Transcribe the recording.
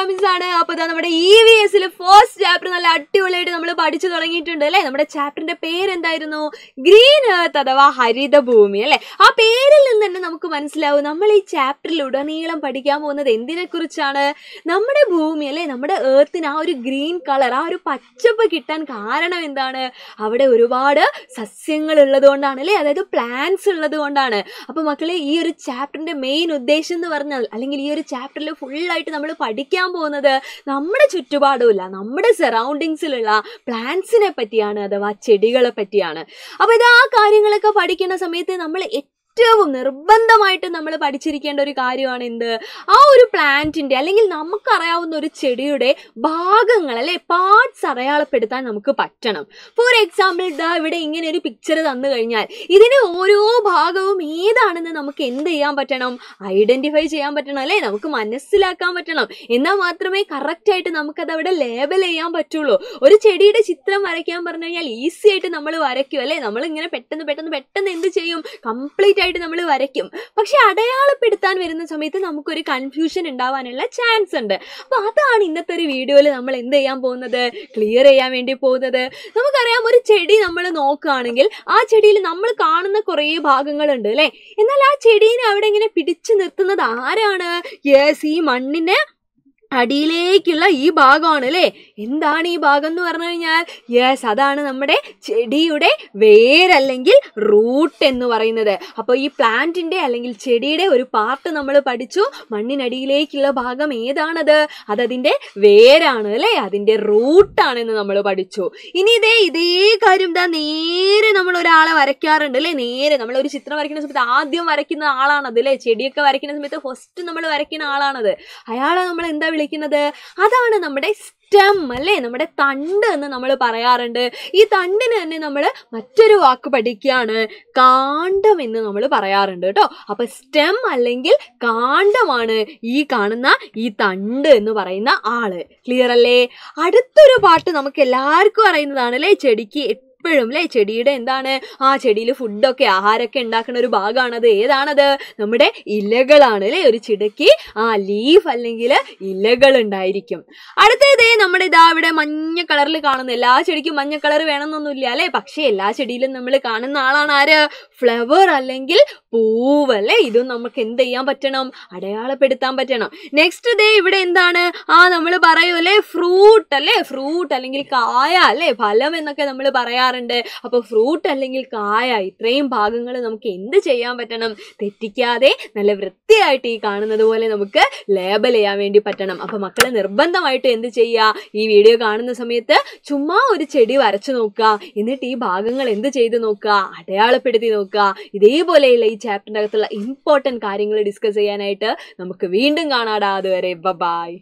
vitamins ആണ് അപ്പോൾ ഇതാ നമ്മുടെ ഇ വി എസിൽ ഫസ്റ്റ് ചാപ്റ്റർ നല്ല അടിപൊളിയായിട്ട് നമ്മൾ പഠിച്ചു തുടങ്ങിയിട്ടുണ്ട് അല്ലേ നമ്മുടെ ചാപ്റ്ററിന്റെ പേരെന്തായിരുന്നു ഗ്രീൻ എർത്ത് അഥവാ ഹരിതഭൂമി അല്ലേ ആ പേരിൽ നിന്ന് തന്നെ നമുക്ക് മനസ്സിലാവും നമ്മൾ ഈ ചാപ്റ്ററിൽ ഉടനീളം പഠിക്കാൻ പോകുന്നത് എന്തിനെക്കുറിച്ചാണ് നമ്മുടെ ഭൂമി അല്ലേ നമ്മുടെ ഏർത്തിന് ആ ഒരു ഗ്രീൻ കളർ ആ ഒരു പച്ചപ്പ് കിട്ടാൻ കാരണം എന്താണ് അവിടെ ഒരുപാട് സസ്യങ്ങൾ ഉള്ളതുകൊണ്ടാണ് അല്ലേ അതായത് പ്ലാന്റ്സ് ഉള്ളത് കൊണ്ടാണ് അപ്പോൾ മക്കളെ ഈ ഒരു ചാപ്റ്ററിന്റെ മെയിൻ ഉദ്ദേശം എന്ന് പറഞ്ഞാൽ അല്ലെങ്കിൽ ഈ ഒരു ചാപ്റ്ററിൽ ഫുള്ളായിട്ട് നമ്മൾ പഠിക്കാൻ പോകുന്നത് നമ്മുടെ ചുറ്റുപാടുമില്ല നമ്മുടെ സറൗണ്ടിങ്സിലുള്ള പ്ലാന്റ്സിനെ പറ്റിയാണ് അഥവാ ചെടികളെ പറ്റിയാണ് അപ്പോൾ ഇത് ആ കാര്യങ്ങളൊക്കെ പഠിക്കുന്ന സമയത്ത് നമ്മൾ ഏറ്റവും നിർബന്ധമായിട്ട് നമ്മൾ പഠിച്ചിരിക്കേണ്ട ഒരു കാര്യമാണ് എന്ത് ആ ഒരു പ്ലാന്റിന്റെ അല്ലെങ്കിൽ നമുക്കറിയാവുന്ന ഒരു ചെടിയുടെ ഭാഗങ്ങൾ അല്ലെ പാർട്സ് അടയാളപ്പെടുത്താൻ നമുക്ക് പറ്റണം ഫോർ എക്സാമ്പിൾ ദാ ഇവിടെ ഇങ്ങനെ ഒരു പിക്ചർ തന്നു കഴിഞ്ഞാൽ ഇതിന് ഓരോ ഭാഗവും ഏതാണെന്ന് നമുക്ക് എന്ത് ചെയ്യാൻ പറ്റണം ഐഡന്റിഫൈ ചെയ്യാൻ പറ്റണം അല്ലെ നമുക്ക് മനസ്സിലാക്കാൻ പറ്റണം എന്നാൽ മാത്രമേ കറക്റ്റ് ആയിട്ട് നമുക്കത് അവിടെ ലേബൽ ചെയ്യാൻ പറ്റുള്ളൂ ഒരു ചെടിയുടെ ചിത്രം വരയ്ക്കാൻ പറഞ്ഞു കഴിഞ്ഞാൽ ഈസി ആയിട്ട് നമ്മൾ വരയ്ക്കും അല്ലെ നമ്മൾ ഇങ്ങനെ പെട്ടെന്ന് പെട്ടെന്ന് പെട്ടെന്ന് എന്ത് ചെയ്യും കംപ്ലീറ്റ് ആയിട്ട് നമ്മൾ വരയ്ക്കും പക്ഷെ അടയാളപ്പെടുത്താൻ വരുന്ന സമയത്ത് നമുക്കൊരു കൺഫ്യൂഷൻ ഉണ്ടാവാനുള്ള ചാൻസ് ഉണ്ട് അപ്പോൾ അതാണ് ഇന്നത്തെ ഒരു വീഡിയോയിൽ നമ്മൾ എന്ത് ചെയ്യാൻ പോകുന്നത് ക്ലിയർ ചെയ്യാൻ വേണ്ടി പോകുന്നത് നമുക്കറിയാം ഒരു ചെടി നമ്മൾ നോക്കുകയാണെങ്കിൽ ആ ചെടിയിൽ നമ്മൾ കാണുന്ന കുറേ ഭാഗങ്ങളുണ്ട് അല്ലെ എന്നാൽ ആ ചെടീനെ അവിടെ ഇങ്ങനെ പിടിച്ചു നിർത്തുന്നത് ആരാണ് യെസ് ഈ മണ്ണിനെ അടിയിലേക്കുള്ള ഈ ഭാഗമാണ് അല്ലേ എന്താണ് ഈ ഭാഗം എന്ന് പറഞ്ഞു കഴിഞ്ഞാൽ യെസ് അതാണ് നമ്മുടെ ചെടിയുടെ വേരല്ലെങ്കിൽ റൂട്ട് എന്ന് പറയുന്നത് അപ്പോൾ ഈ പ്ലാന്റിൻ്റെ അല്ലെങ്കിൽ ചെടിയുടെ ഒരു പാർട്ട് നമ്മൾ പഠിച്ചു മണ്ണിനടിയിലേക്കുള്ള ഭാഗം ഏതാണത് അതതിൻ്റെ വേരാണ് അല്ലേ അതിൻ്റെ റൂട്ടാണെന്ന് നമ്മൾ പഠിച്ചു ഇനി ഇതേ ഇതേ കാര്യം ഇതാ നേരെ നമ്മൾ ഒരാളെ വരയ്ക്കാറുണ്ട് അല്ലേ നേരെ നമ്മൾ ഒരു ചിത്രം വരയ്ക്കുന്ന സമയത്ത് ആദ്യം വരയ്ക്കുന്ന ആളാണത് അല്ലേ ചെടിയൊക്കെ വരയ്ക്കുന്ന സമയത്ത് ഫസ്റ്റ് നമ്മൾ വരയ്ക്കുന്ന ആളാണത് അയാളെ നമ്മൾ എന്താ വിളിക്കുന്നത് അതാണ് നമ്മുടെ സ്റ്റെം അല്ലേ നമ്മുടെ തണ്ട് എന്ന് നമ്മൾ പറയാറുണ്ട് ഈ തണ്ടിന് തന്നെ നമ്മൾ മറ്റൊരു വാക്ക് പഠിക്കുകയാണ് കാണ്ടം എന്ന് നമ്മൾ പറയാറുണ്ട് കേട്ടോ അപ്പൊ സ്റ്റെം അല്ലെങ്കിൽ കാണ്ടമാണ് ഈ കാണുന്ന ഈ തണ്ട് എന്ന് പറയുന്ന ആള് ക്ലിയർ അല്ലേ അടുത്തൊരു പാട്ട് നമുക്ക് എല്ലാവർക്കും അറിയുന്നതാണ് അല്ലേ ചെടിക്ക് എപ്പോഴും അല്ലേ ചെടിയുടെ എന്താണ് ആ ചെടിയിൽ ഫുഡൊക്കെ ആഹാരമൊക്കെ ഉണ്ടാക്കുന്ന ഒരു ഭാഗമാണത് ഏതാണത് നമ്മുടെ ഇലകളാണ് അല്ലേ ഒരു ചെടിക്ക് ആ ലീഫ് അല്ലെങ്കിൽ ഇലകൾ ഉണ്ടായിരിക്കും അടുത്തത് നമ്മുടെ ഇതാ ഇവിടെ മഞ്ഞ കളറിൽ കാണുന്ന എല്ലാ ചെടിക്കും മഞ്ഞ കളർ വേണമെന്നൊന്നുമില്ല അല്ലേ പക്ഷേ എല്ലാ ചെടിയിലും നമ്മൾ കാണുന്ന ആളാണ് ആര് ഫ്ലവർ അല്ലെങ്കിൽ പൂവ് അല്ലേ ഇതും നമുക്ക് എന്ത് ചെയ്യാൻ പറ്റണം അടയാളപ്പെടുത്താൻ പറ്റണം നെക്സ്റ്റ് ഡേ ഇവിടെ എന്താണ് ആ നമ്മൾ പറയൂ അല്ലേ ഫ്രൂട്ട് അല്ലേ ഫ്രൂട്ട് അല്ലെങ്കിൽ കായ അല്ലേ ഫലം എന്നൊക്കെ നമ്മൾ പറയാം ചെയ്യാറുണ്ട് അപ്പോൾ ഫ്രൂട്ട് അല്ലെങ്കിൽ കായ ഇത്രയും ഭാഗങ്ങൾ നമുക്ക് എന്ത് ചെയ്യാൻ പറ്റണം തെറ്റിക്കാതെ നല്ല വൃത്തിയായിട്ട് ഈ കാണുന്നത് പോലെ നമുക്ക് ലേബൽ ചെയ്യാൻ വേണ്ടി പറ്റണം അപ്പൊ മക്കളെ നിർബന്ധമായിട്ട് എന്ത് ചെയ്യുക ഈ വീഡിയോ കാണുന്ന സമയത്ത് ചുമ്മാ ഒരു ചെടി വരച്ചു നോക്കുക എന്നിട്ട് ഈ ഭാഗങ്ങൾ എന്ത് ചെയ്ത് നോക്കുക അടയാളപ്പെടുത്തി നോക്കുക ഇതേപോലെയുള്ള ഈ ചാപ്റ്ററിനകത്തുള്ള അകത്തുള്ള ഇമ്പോർട്ടൻറ്റ് കാര്യങ്ങൾ ഡിസ്കസ് ചെയ്യാനായിട്ട് നമുക്ക് വീണ്ടും കാണാടാ അതുവരെ ബബായ്